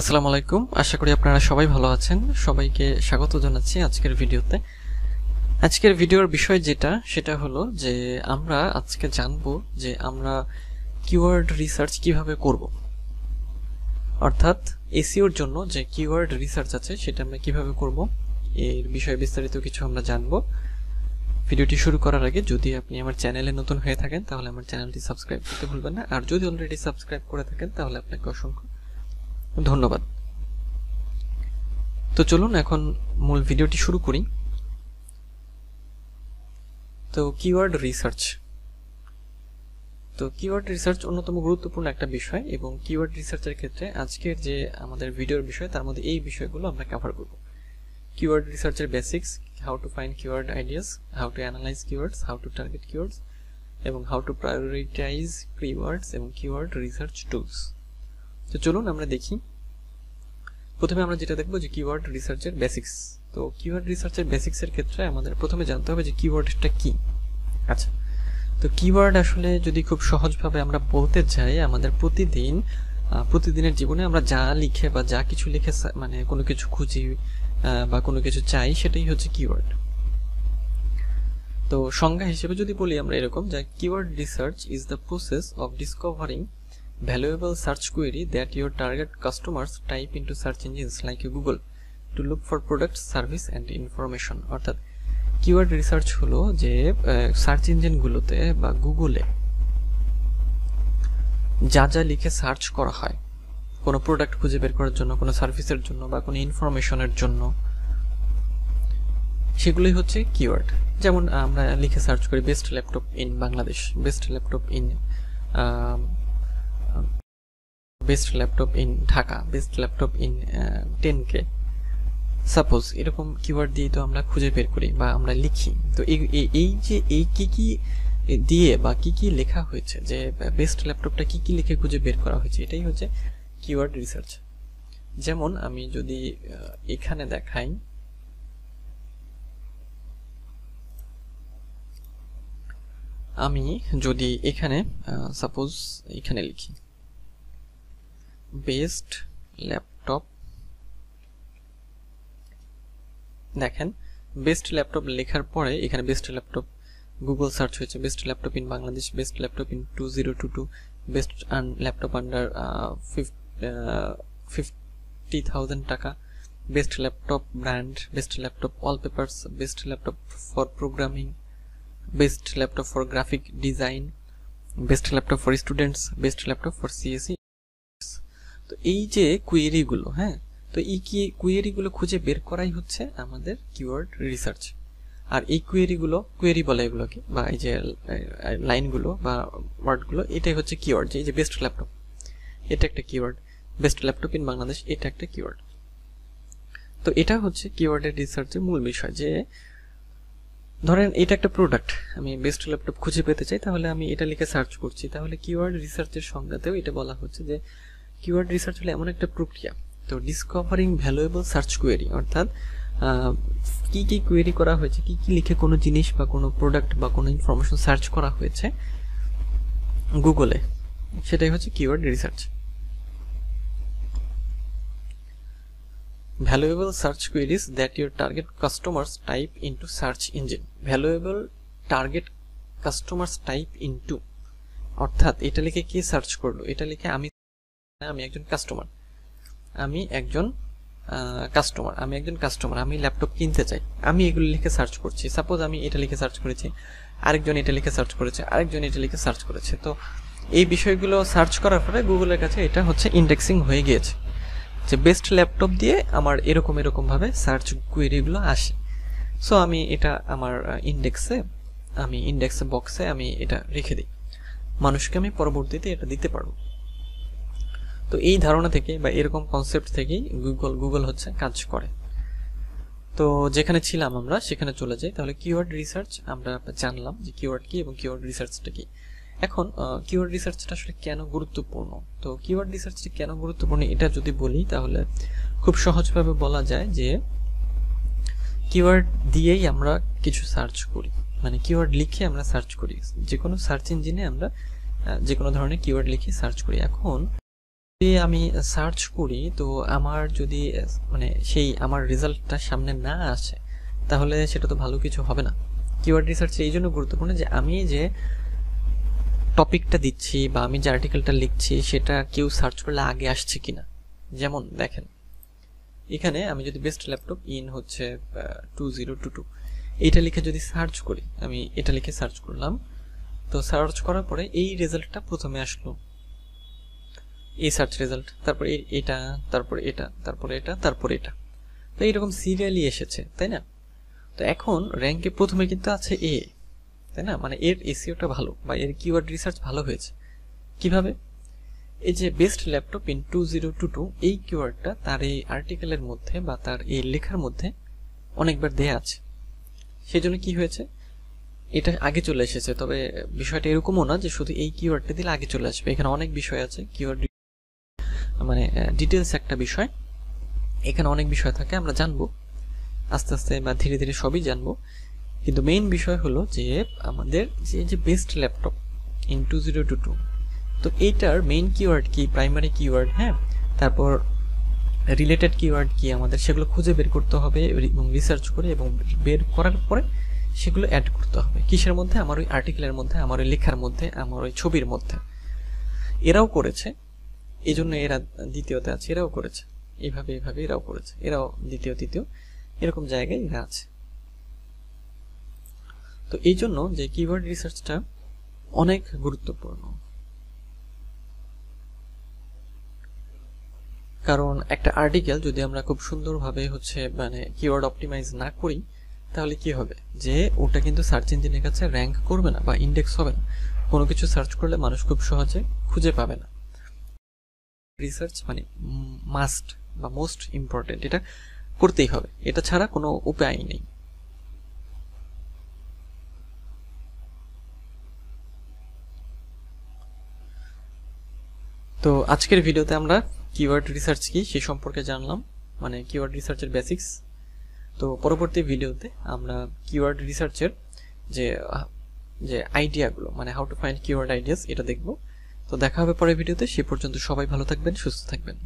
আসসালামু আলাইকুম আশা করি আপনারা সবাই ভালো আছেন সবাইকে স্বাগত জানাচ্ছি আজকের ভিডিওতে আজকের ভিডিওর বিষয় যেটা সেটা হলো যে আমরা আজকে জানব যে আমরা কিওয়ার্ড রিসার্চ কিভাবে করব অর্থাৎ এসিওর জন্য যে কিওয়ার্ড রিসার্চ আছে সেটা আমরা কিভাবে করব এর বিষয়ে বিস্তারিত কিছু আমরা জানব ভিডিওটি শুরু করার আগে যদি আপনি আমার চ্যানেলে নতুন হয়ে থাকেন তাহলে আমার চ্যানেলটি সাবস্ক্রাইব করতে ভুলবেন না আর যদি অলরেডি সাবস্ক্রাইব করে থাকেন তাহলে আপনাকে অসংখ্য ধন্যবাদ তো চলুন এখন মূল ভিডিওটি শুরু করি তো কিওয়ার্ড রিসার্চ তো কিওয়ার্ড রিসার্চ অন্যতম গুরুত্বপূর্ণ একটা বিষয় এবং কিওয়ার্ড রিসার্চের ক্ষেত্রে আজকের যে আমাদের ভিডিওর বিষয় তার মধ্যে এই বিষয়গুলো আমরা কভার করব কিওয়ার্ড রিসার্চের basics how to find keyword ideas how to analyse keywords how to target keywords এবং হাউ টু প্রায়োরিটাইজ কিওয়ার্ডস এবং কিওয়ার্ড রিসার্চ টুলস তো চলুন আমরা দেখি প্রথমে আমরা যেটা দেখবো যে কিওয়ার্ড রিসার্চের বেসিক্স তো কিওয়ার্ড রিসার্চের বেসিক্সের ক্ষেত্রে আমাদের প্রথমে জানতে হবে যে কিওয়ার্ডটা কি আচ্ছা তো কিওয়ার্ড আসলে যদি খুব সহজভাবে আমরা বলতে চাই আমাদের প্রতিদিন প্রতিদিনের জীবনে আমরা যা লিখে বা যা কিছু লিখে মানে কোনো কিছু খুঁজি বা কোনো কিছু চাই সেটাই হচ্ছে কিওয়ার্ড তো সংজ্ঞা হিসেবে যদি বলি আমরা এরকম যে keyword research is the process of discovering valuable search query that your target customers type into search engines like Google to look for products, service and information অর্থাৎ কিওয়ার্ড রিসার্চ হলো যে সার্চ ইঞ্জিনগুলোতে বা গুগলে যা যা লিখে সার্চ করা হয় কোনো প্রোডাক্ট খুঁজে বের করার জন্য কোনো সার্ভিসের জন্য বা কোনো ইনফরমেশনের জন্য সেগুলোই হচ্ছে কিওয়ার্ড যেমন আমরা লিখে সার্চ করি best laptop in Bangladesh best laptop in best laptop in Dhaka best laptop in ten K suppose এরকম কিওয়ার্ড দিয়ে তো আমরা খুঁজে বের করি বা আমরা লিখি তো এই যে এই কী কী দিয়ে বা কী কী লেখা হয়েছে যে বেস্ট ল্যাপটপটা কী কী লিখে খুঁজে বের করা হয়েছে এটাই হচ্ছে কিওয়ার্ড রিসার্চ যেমন আমি যদি এখানে দেখাই আমি যদি এখানে সাপোজ এখানে লিখি বেস্ট ল্যাপটপ দেখেন বেস্ট ল্যাপটপ লেখার পরে এখানে বেস্ট ল্যাপটপ গুগল সার্চ হয়েছে best laptop in Bangladesh best laptop in two zero two two best laptop under fifty thousand taka best laptop brand best laptop wallpapers best laptop for programming best laptop for graphic design best laptop for students best laptop for CSE এই যে কুয়েরিগুলো হ্যাঁ তো এই কি কুয়েরিগুলো খুঁজে বের করাই হচ্ছে আমাদের কিওয়ার্ড রিসার্চ আর এই কোয়েরিগুলো কুয়েরি বলে এগুলোকে বা এই যে লাইনগুলো বা ওয়ার্ডগুলো এটাই হচ্ছে কিওয়ার্ড যে এই যে বেস্ট ল্যাপটপ এটা একটা keyword best laptop in Bangladesh এটা একটা কিওয়ার্ড তো এটা হচ্ছে কিওয়ার্ডের রিসার্চের মূল বিষয় যে ধরেন এটা একটা প্রোডাক্ট আমি বেস্ট ল্যাপটপ খুঁজে পেতে চাই তাহলে আমি এটা লিখে সার্চ করছি তাহলে কিওয়ার্ড রিসার্চের সংজ্ঞাতেও এটা বলা হচ্ছে যে কিওয়ার্ড রিসার্চ হলো এমন একটা প্রক্রিয়া তো ডিসকভারিং ভ্যালুয়েবল সার্চ কোয়েরি অর্থাৎ কি কি কোয়েরি করা হয়েছে কি কি লিখে কোনো জিনিস বা কোনো প্রোডাক্ট বা কোনো ইনফরমেশন সার্চ করা হয়েছে গুগলে সেটাই হচ্ছে keyword research valuable search queries that your target customers type into search engine valuable target customers type into অর্থাৎ এটা লিখে কে সার্চ করলো এটা লিখে আমি হ্যাঁ, আমি একজন কাস্টমার আমি একজন কাস্টমার আমি একজন কাস্টমার আমি ল্যাপটপ কিনতে চাই আমি এগুলো লিখে সার্চ করছি সাপোজ আমি এটা লিখে সার্চ করেছি আরেকজন এটা লিখে সার্চ করেছে আরেকজন এটা লিখে সার্চ করেছে তো এই বিষয়গুলো সার্চ করার ফলে গুগলের কাছে এটা হচ্ছে ইন্ডেক্সিং হয়ে গিয়েছে যে বেস্ট ল্যাপটপ দিয়ে আমার এরকম এরকমভাবে সার্চ কুয়েরিগুলো আসে সো আমি এটা আমার ইন্ডেক্সে আমি ইন্ডেক্সে বক্সে আমি এটা রেখে দিই মানুষকে আমি পরবর্তীতে এটা দিতে পারবো তো এই ধারণা থেকে বা এরকম কনসেপ্ট থেকেই গুগল গুগল হচ্ছে কাজ করে তো যেখানে ছিলাম আমরা সেখানে চলে যাই তাহলে কিওয়ার্ড রিসার্চ আমরা জানলাম যে কিওয়ার্ড কি এবং কিওয়ার্ড রিসার্চটা কি এখন কিওয়ার্ড রিসার্চটা আসলে কেন গুরুত্বপূর্ণ তো কিওয়ার্ড রিসার্চটা কেন গুরুত্বপূর্ণ এটা যদি বলি তাহলে খুব সহজভাবে বলা যায় যে কিওয়ার্ড দিয়েই আমরা কিছু সার্চ করি মানে কিওয়ার্ড লিখে আমরা সার্চ করি যে কোনো সার্চ ইঞ্জিনে আমরা যে কোনো ধরনের কিওয়ার্ড লিখে সার্চ করি এখন যদি আমি সার্চ করি তো আমার যদি মানে সেই আমার রেজাল্টটা সামনে না আসে তাহলে সেটা তো ভালো কিছু হবে না কিওয়ার্ড রিসার্চ এই জন্য গুরুত্বপূর্ণ যে আমি যে টপিকটা দিচ্ছি বা আমি যে আর্টিকেলটা লিখছি সেটা কেউ সার্চ করলে আগে আসছে কি না যেমন দেখেন এখানে আমি যদি বেস্ট ল্যাপটপ ইন হচ্ছে টু জিরো টু টু এইটা লিখে যদি সার্চ করি আমি এটা লিখে সার্চ করলাম তো সার্চ করার পরে এই রেজাল্টটা প্রথমে আসলো এই সার্চ রেজাল্ট তারপর এটা তারপর এটা তারপর এটা তারপর এটা তো এইরকম সিরিয়ালি এসেছে তাই না তো এখন র্যাঙ্কে প্রথমে কিন্তু আছে এ তাই না মানে এর এসিওটা ভালো বা এর কিওয়ার্ড রিসার্চ ভালো হয়েছে কিভাবে এই যে best laptop in two zero two two এই কিওয়ার্ডটা তার এই আর্টিকেলের মধ্যে বা তার এই লেখার মধ্যে অনেকবার দেয়া আছে সেই জন্য কী হয়েছে এটা আগে চলে এসেছে তবে বিষয়টা এরকমও না যে শুধু এই কিওয়ার্ডটা দিলে আগে চলে আসবে এখানে অনেক বিষয় আছে কিওয়ার্ড মানে ডিটেলস একটা বিষয় এখানে অনেক বিষয় থাকে আমরা জানবো আস্তে আস্তে বা ধীরে ধীরে সবই জানব কিন্তু মেইন বিষয় হলো যে আমাদের যে যে best laptop in two zero two two তো এইটার মেইন কিওয়ার্ড কি প্রাইমারি কিওয়ার্ড হ্যাঁ তারপর রিলেটেড কিওয়ার্ড কি আমাদের সেগুলো খুঁজে বের করতে হবে এবং রিসার্চ করে এবং বের করার পরে সেগুলো অ্যাড করতে হবে কিসের মধ্যে আমার ওই আর্টিকেলের মধ্যে আমার ওই লেখার মধ্যে আমার ওই ছবির মধ্যে এরাও করেছে এই জন্য এরা দ্বিতীয়তে আছে এরাও করেছে এইভাবে এভাবে এরাও করেছে এরাও দ্বিতীয় তৃতীয় এরকম জায়গায় এরা আছে তো এই জন্য যে কিওয়ার্ড রিসার্চটা অনেক গুরুত্বপূর্ণ কারণ একটা আর্টিকেল যদি আমরা খুব সুন্দরভাবে হচ্ছে মানে কিওয়ার্ড অপটিমাইজ না করি তাহলে কি হবে যে ওটা কিন্তু সার্চ ইঞ্জিনের কাছে র্যাঙ্ক করবে না বা ইন্ডেক্স হবে না কোনো কিছু সার্চ করলে মানুষ খুব সহজে খুঁজে পাবে না রিসার্চ মানে মাস্ট বা মোস্ট ইম্পর্টেন্ট এটা করতেই হবে এটা ছাড়া কোনো উপায় নেই তো আজকের ভিডিওতে আমরা কিওয়ার্ড রিসার্চ কি সে সম্পর্কে জানলাম মানে কিওয়ার্ড রিসার্চের বেসিক্স তো পরবর্তী ভিডিওতে আমরা কিওয়ার্ড রিসার্চের যে যে আইডিয়াগুলো মানে how to find keyword ideas এটা দেখবো তো দেখা হবে পরের ভিডিওতে সে পর্যন্ত সবাই ভালো থাকবেন সুস্থ থাকবেন